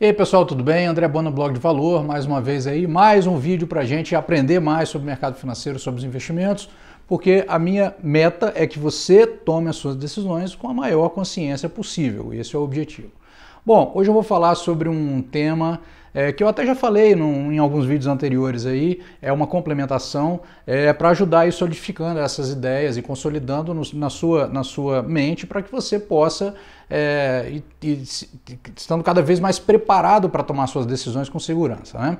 E aí pessoal, tudo bem? André Bona, Blog de Valor, mais uma vez aí, mais um vídeo para a gente aprender mais sobre o mercado financeiro, sobre os investimentos, porque a minha meta é que você tome as suas decisões com a maior consciência possível, esse é o objetivo. Bom, hoje eu vou falar sobre um tema é, que eu até já falei num, em alguns vídeos anteriores aí, é uma complementação é, para ajudar ir solidificando essas ideias e consolidando no, na, sua, na sua mente para que você possa é, e, e, estando cada vez mais preparado para tomar suas decisões com segurança. Né?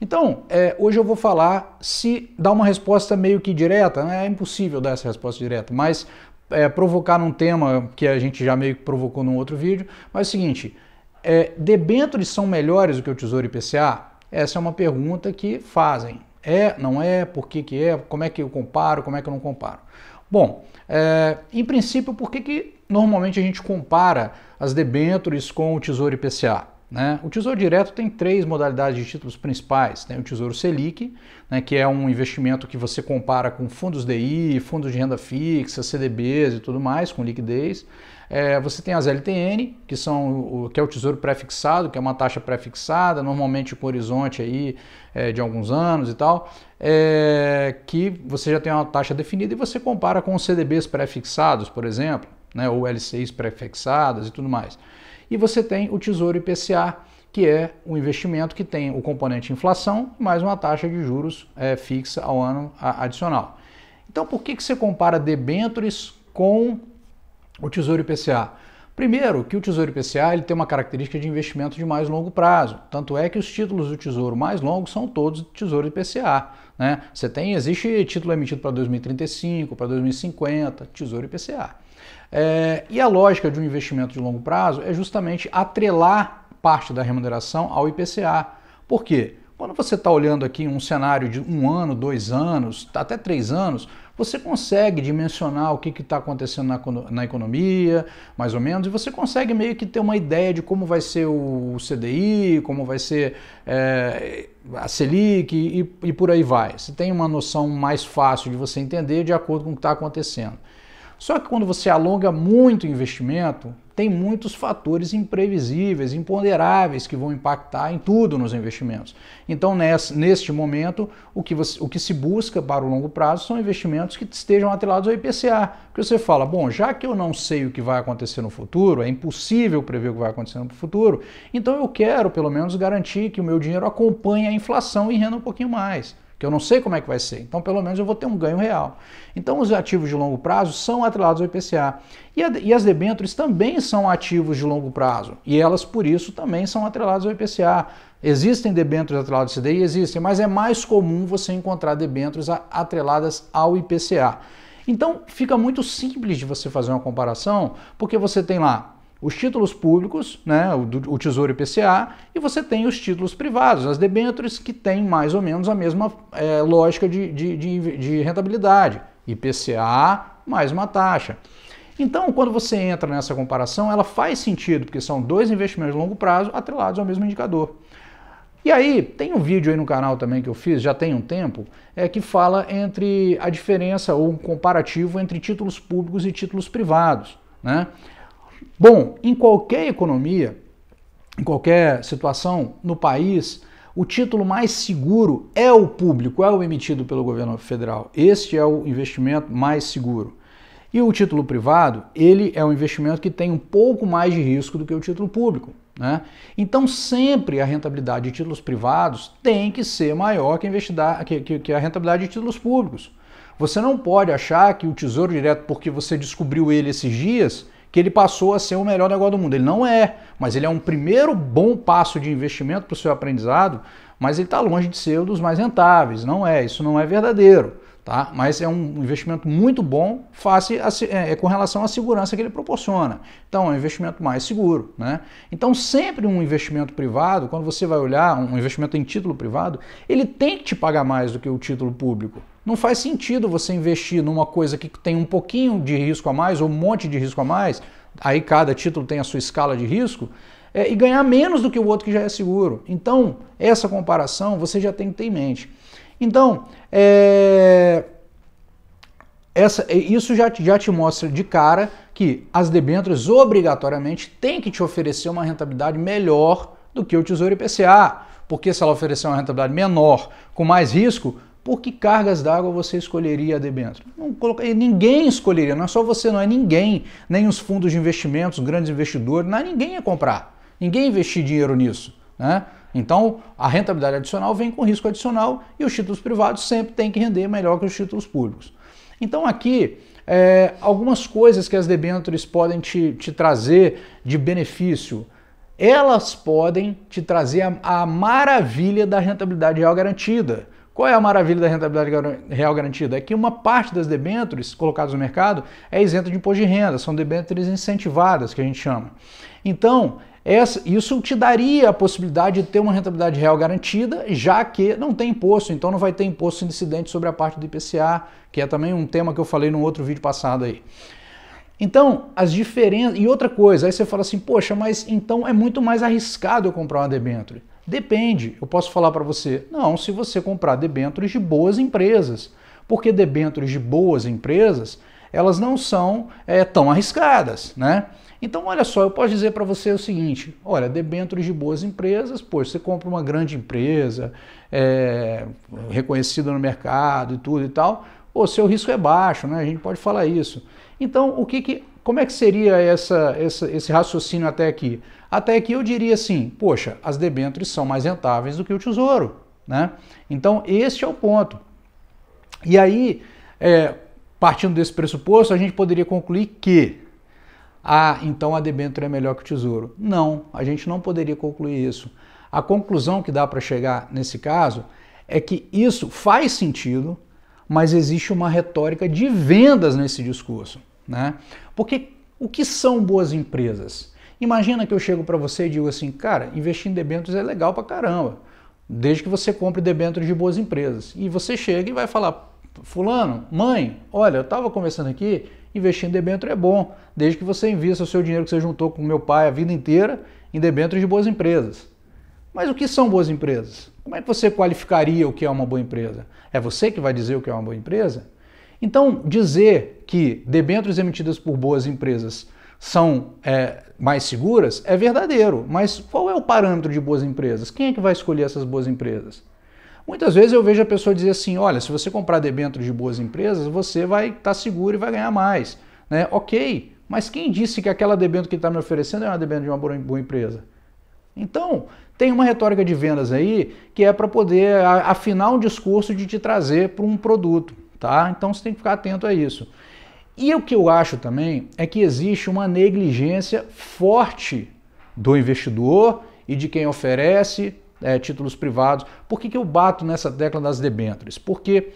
Então, é, hoje eu vou falar se dar uma resposta meio que direta, né? é impossível dar essa resposta direta, mas é, provocar num tema que a gente já meio que provocou num outro vídeo, mas é o seguinte, é, debêntures são melhores do que o Tesouro IPCA? Essa é uma pergunta que fazem. É, não é, por que, que é, como é que eu comparo, como é que eu não comparo? Bom, é, em princípio, por que, que normalmente a gente compara as debêntures com o Tesouro IPCA? Né? O Tesouro Direto tem três modalidades de títulos principais. Tem o Tesouro Selic, né, que é um investimento que você compara com fundos DI, fundos de renda fixa, CDBs e tudo mais, com liquidez. É, você tem as LTN, que, são o, que é o tesouro prefixado, que é uma taxa prefixada, normalmente com horizonte aí, é, de alguns anos e tal, é, que você já tem uma taxa definida e você compara com os CDBs prefixados, por exemplo, né, ou LCIs prefixadas e tudo mais. E você tem o tesouro IPCA, que é um investimento que tem o componente inflação mais uma taxa de juros é, fixa ao ano adicional. Então, por que, que você compara debêntures com o Tesouro IPCA? Primeiro, que o Tesouro IPCA ele tem uma característica de investimento de mais longo prazo. Tanto é que os títulos do Tesouro mais longos são todos do Tesouro IPCA. Né? Você tem, existe título emitido para 2035, para 2050, Tesouro IPCA. É, e a lógica de um investimento de longo prazo é justamente atrelar parte da remuneração ao IPCA. Por quê? Quando você está olhando aqui um cenário de um ano, dois anos, até três anos, você consegue dimensionar o que está acontecendo na, na, economia, mais ou menos, e você consegue meio que ter uma ideia de como vai ser o CDI, como vai ser é, a Selic e, e por aí vai. Você tem uma noção mais fácil de você entender de acordo com o que está acontecendo. Só que quando você alonga muito o investimento, tem muitos fatores imprevisíveis, imponderáveis que vão impactar em tudo nos investimentos. Então, nesse, neste momento, o que, você, o que se busca para o longo prazo são investimentos que estejam atrelados ao IPCA. Porque você fala, bom, já que eu não sei o que vai acontecer no futuro, é impossível prever o que vai acontecer no futuro, então eu quero pelo menos garantir que o meu dinheiro acompanhe a inflação e renda um pouquinho mais que eu não sei como é que vai ser. Então, pelo menos eu vou ter um ganho real. Então, os ativos de longo prazo são atrelados ao IPCA. E, a, e as debêntures também são ativos de longo prazo. E elas, por isso, também são atreladas ao IPCA. Existem debêntures atreladas ao CDI? Existem, mas é mais comum você encontrar debêntures atreladas ao IPCA. Então, fica muito simples de você fazer uma comparação, porque você tem lá os títulos públicos, né, o, o Tesouro IPCA, e você tem os títulos privados, as debêntures que têm mais ou menos a mesma é, lógica de, de, de, de rentabilidade, IPCA mais uma taxa. Então, quando você entra nessa comparação, ela faz sentido, porque são dois investimentos de longo prazo atrelados ao mesmo indicador. E aí, tem um vídeo aí no canal também que eu fiz, já tem um tempo, é que fala entre a diferença ou um comparativo entre títulos públicos e títulos privados, né? Bom, em qualquer economia, em qualquer situação no país, o título mais seguro é o público, é o emitido pelo governo federal. Este é o investimento mais seguro. E o título privado, ele é um investimento que tem um pouco mais de risco do que o título público. Né? Então, sempre a rentabilidade de títulos privados tem que ser maior que a, que, que, que a rentabilidade de títulos públicos. Você não pode achar que o Tesouro Direto, porque você descobriu ele esses dias, que ele passou a ser o melhor negócio do mundo. Ele não é, mas ele é um primeiro bom passo de investimento para o seu aprendizado, mas ele está longe de ser um dos mais rentáveis. Não é, isso não é verdadeiro. Tá? Mas é um investimento muito bom face a, é, é, com relação à segurança que ele proporciona. Então, é um investimento mais seguro. Né? Então, sempre um investimento privado, quando você vai olhar um investimento em título privado, ele tem que te pagar mais do que o título público. Não faz sentido você investir numa coisa que tem um pouquinho de risco a mais ou um monte de risco a mais, aí cada título tem a sua escala de risco, é, e ganhar menos do que o outro que já é seguro. Então, essa comparação você já tem que ter em mente. Então, é, essa, é, isso já, já te mostra de cara que as debêntures obrigatoriamente têm que te oferecer uma rentabilidade melhor do que o Tesouro IPCA, porque se ela oferecer uma rentabilidade menor, com mais risco, por que cargas d'água você escolheria a debênture? ninguém escolheria, não é só você, não é ninguém, nem os fundos de investimentos, os grandes investidores, não é ninguém ia comprar, ninguém ia investir dinheiro nisso. Né? Então, a rentabilidade adicional vem com risco adicional e os títulos privados sempre têm que render melhor que os títulos públicos. Então, aqui, é, algumas coisas que as debêntures podem te, te trazer de benefício elas podem te trazer a, a, maravilha da rentabilidade real garantida. Qual é a maravilha da rentabilidade real garantida? É que uma parte das debêntures colocadas no mercado é isenta de imposto de renda, são debêntures incentivadas, que a gente chama. Então, essa, isso te daria a possibilidade de ter uma rentabilidade real garantida, já que não tem imposto, então não vai ter imposto incidente sobre a parte do IPCA, que é também um tema que eu falei no outro vídeo passado aí. Então, as diferenças. E outra coisa, aí você fala assim, poxa, mas então é muito mais arriscado eu comprar uma debênture. Depende, eu posso falar para você, não, se você comprar debêntures de boas empresas, porque debêntures de boas empresas, elas não são é, tão arriscadas, né? Então, olha só, eu posso dizer para você o seguinte, olha, debêntures de boas empresas, pô, você compra uma grande empresa, é, reconhecida no mercado e tudo e tal, o seu risco é baixo, né? A gente pode falar isso. Então, o que, que como é que seria essa, essa, esse raciocínio até aqui? Até aqui eu diria assim, poxa, as debêntures são mais rentáveis do que o tesouro, né? Então este é o ponto. E aí, é, partindo desse pressuposto, a gente poderia concluir que ah, então a debênture é melhor que o tesouro. Não, a gente não poderia concluir isso. A conclusão que dá para chegar nesse caso é que isso faz sentido, mas existe uma retórica de vendas nesse discurso. Né? Porque o que são boas empresas? Imagina que eu chego para você e digo assim, cara, investir em debêntures é legal para caramba, desde que você compre debêntures de boas empresas. E você chega e vai falar, fulano, mãe, olha, eu estava conversando aqui, investir em debêntures é bom, desde que você invista o seu dinheiro que você juntou com meu pai a vida inteira em debêntures de boas empresas. Mas o que são boas empresas? Como é que você qualificaria o que é uma boa empresa? É você que vai dizer o que é uma boa empresa? Então, dizer que debêntures emitidas por boas empresas são é, mais seguras é verdadeiro, mas qual é o parâmetro de boas empresas? Quem é que vai escolher essas boas empresas? Muitas vezes eu vejo a pessoa dizer assim: olha, se você comprar debêntures de boas empresas, você vai estar tá seguro e vai ganhar mais. Né? Ok, mas quem disse que aquela debênture que está me oferecendo é uma debênture de uma boa empresa? Então, tem uma retórica de vendas aí que é para poder afinar um discurso de te trazer para um produto tá? Então você tem que ficar atento a isso. E o que eu acho também é que existe uma negligência forte do investidor e de quem oferece é, títulos privados. Por que, que eu bato nessa tecla das debêntures? Porque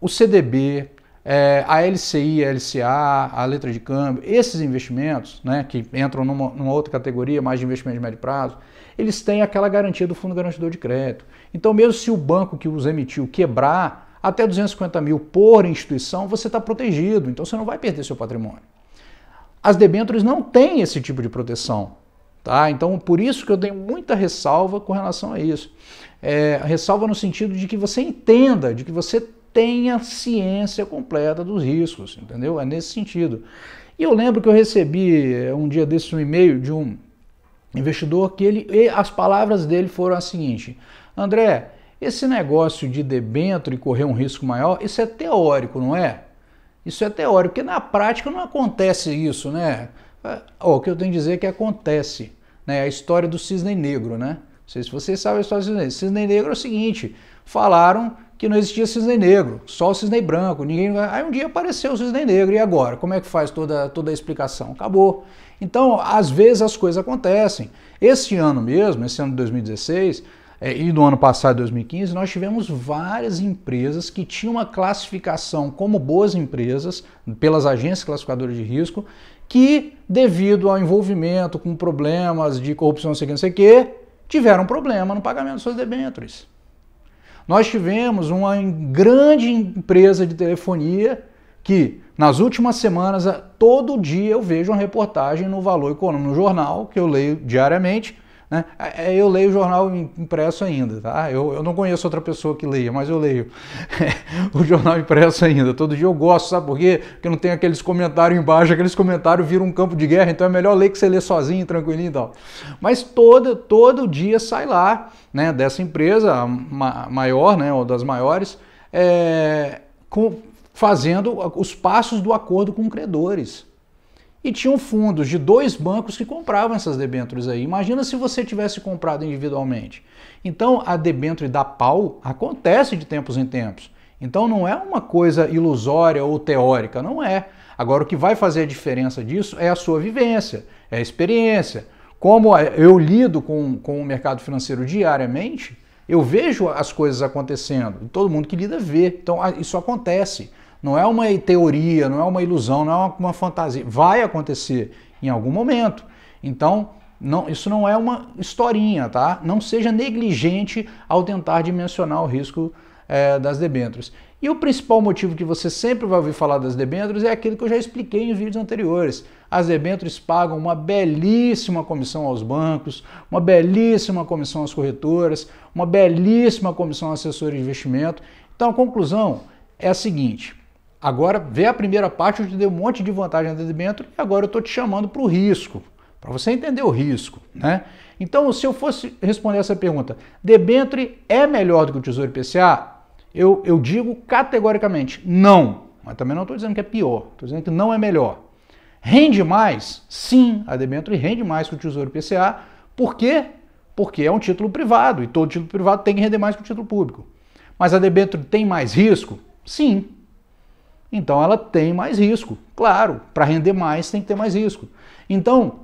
o CDB, é, a LCI, a LCA, a letra de câmbio, esses investimentos, né, que entram numa, numa outra categoria, mais de investimento de médio prazo, eles têm aquela garantia do fundo garantidor de crédito. Então, mesmo se o banco que os emitiu quebrar, até 250 mil por instituição, você está protegido, então você não vai perder seu patrimônio. As debêntures não têm esse tipo de proteção. Tá? Então, por isso que eu tenho muita ressalva com relação a isso. É, ressalva no sentido de que você entenda, de que você tenha ciência completa dos riscos, entendeu? É nesse sentido. E eu lembro que eu recebi é, um dia desse um e-mail de um investidor que ele, as palavras dele foram as seguintes: André, esse negócio de debênture e correr um risco maior, isso é teórico, não é? Isso é teórico, porque na prática não acontece isso, né? Oh, o que eu tenho a dizer é que acontece. Né? A história do cisne negro, né? Não sei se vocês sabem a história do cisne negro. Cisne negro é o seguinte: falaram que não existia cisne negro, só o cisne branco. Ninguém... Aí um dia apareceu o cisne negro, e agora? Como é que faz toda, toda a explicação? Acabou. Então, às vezes as coisas acontecem. esse ano mesmo, esse ano de 2016, é, e no ano passado, 2015, nós tivemos várias empresas que tinham uma classificação como boas empresas pelas agências classificadoras de risco, que devido ao envolvimento com problemas de corrupção, não sei o que, não sei que, tiveram problema no pagamento de seus debêntures. Nós tivemos uma grande empresa de telefonia que nas últimas semanas, todo dia eu vejo uma reportagem no Valor Econômico, no jornal, que eu leio diariamente, né? É, é, eu leio jornal impresso ainda, tá? Eu, eu não conheço outra pessoa que leia, mas eu leio o jornal impresso ainda. Todo dia eu gosto, sabe por quê? Porque não tem aqueles comentários embaixo, aqueles comentários viram um campo de guerra, então é melhor ler que você lê sozinho, tranquilinho e tal. Mas todo, todo dia sai lá, né, dessa empresa maior, né, ou das maiores, é, com, fazendo os passos do acordo com credores e tinham fundos de dois bancos que compravam essas debêntures aí. Imagina se você tivesse comprado individualmente. Então a debênture da pau acontece de tempos em tempos. Então não é uma coisa ilusória ou teórica, não é. Agora o que vai fazer a diferença disso é a sua vivência, é a experiência. Como eu lido com, com o mercado financeiro diariamente, eu vejo as coisas acontecendo. Todo mundo que lida vê. Então isso acontece. Não é uma teoria, não é uma ilusão, não é uma, uma fantasia. Vai acontecer em algum momento. Então, não, isso não é uma historinha, tá? Não seja negligente ao tentar dimensionar o risco é, das debêntures. E o principal motivo que você sempre vai ouvir falar das debêntures é aquilo que eu já expliquei em vídeos anteriores. As debêntures pagam uma belíssima comissão aos bancos, uma belíssima comissão às corretoras, uma belíssima comissão aos assessores de investimento. Então a conclusão é a seguinte: Agora vê a primeira parte, eu te dei um monte de vantagem dentro e agora eu estou te chamando para o risco, para você entender o risco. Né? Então, se eu fosse responder essa pergunta, debenture é melhor do que o Tesouro IPCA? Eu, eu digo categoricamente não, mas também não estou dizendo que é pior, estou dizendo que não é melhor. Rende mais? Sim, a debênture rende mais que o Tesouro IPCA. Por quê? Porque é um título privado e todo título privado tem que render mais que o título público. Mas a debênture tem mais risco? Sim, então ela tem mais risco. Claro, para render mais tem que ter mais risco. Então,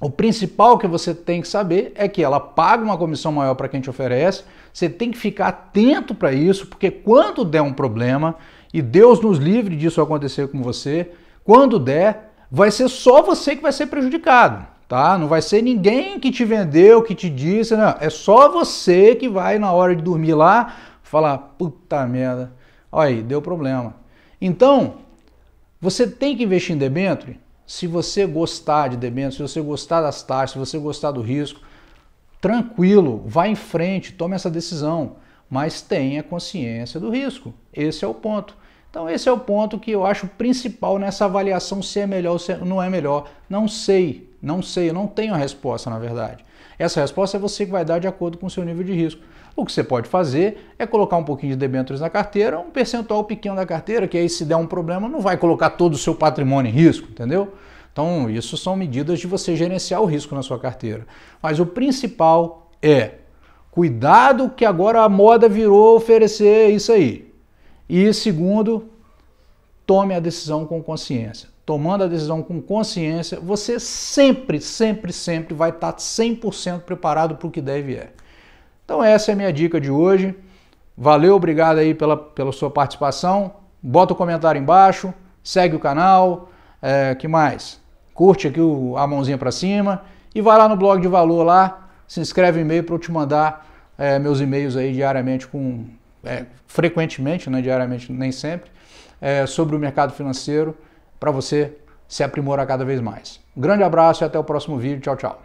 o principal que você tem que saber é que ela paga uma comissão maior para quem te oferece. Você tem que ficar atento para isso, porque quando der um problema, e Deus nos livre disso acontecer com você, quando der, vai ser só você que vai ser prejudicado, tá? Não vai ser ninguém que te vendeu, que te disse, não. É só você que vai na hora de dormir lá falar: "Puta merda, olha aí, deu problema". Então, você tem que investir em debênture se você gostar de debênture, se você gostar das taxas, se você gostar do risco. Tranquilo, vá em frente, tome essa decisão, mas tenha consciência do risco. Esse é o ponto. Então esse é o ponto que eu acho principal nessa avaliação se é melhor ou se é- não é melhor. Não sei, não sei, eu não tenho a resposta na verdade. Essa resposta é você que vai dar de acordo com o seu nível de risco. O que você pode fazer é colocar um pouquinho de debêntures na carteira, um percentual pequeno da carteira, que aí se der um problema não vai colocar todo o seu patrimônio em risco, entendeu? Então, isso são medidas de você gerenciar o risco na sua carteira. Mas o principal é cuidado que agora a moda virou oferecer isso aí. E segundo, tome a decisão com consciência. Tomando a decisão com consciência, você sempre, sempre, sempre vai estar 100% preparado para o que deve é. Então essa é a minha dica de hoje. Valeu, obrigado aí pela, pela sua participação. Bota o um comentário embaixo, segue o canal, é, que mais? Curte aqui o, a mãozinha para cima e vai lá no blog de valor lá, se inscreve e-mail para eu te mandar é, meus e-mails aí diariamente com é, frequentemente, né, diariamente nem sempre, é, sobre o mercado financeiro para você se aprimorar cada vez mais. Um grande abraço e até o próximo vídeo. Tchau, tchau.